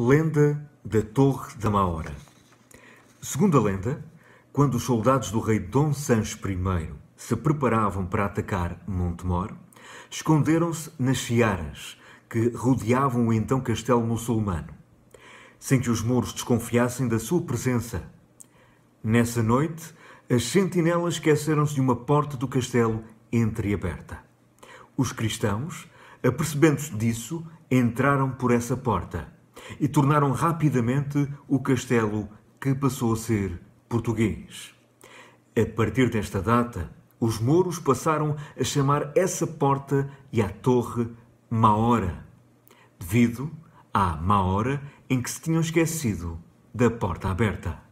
Lenda da Torre da Maora. Segundo a lenda, quando os soldados do rei Dom Sancho I se preparavam para atacar Montemor, esconderam-se nas searas que rodeavam o então castelo muçulmano, sem que os mouros desconfiassem da sua presença. Nessa noite, as sentinelas esqueceram-se de uma porta do castelo entreaberta. Os cristãos, apercebendo-se disso, entraram por essa porta e tornaram rapidamente o castelo que passou a ser português. A partir desta data, os mouros passaram a chamar essa porta e a torre Maora, devido à má hora em que se tinham esquecido da porta aberta.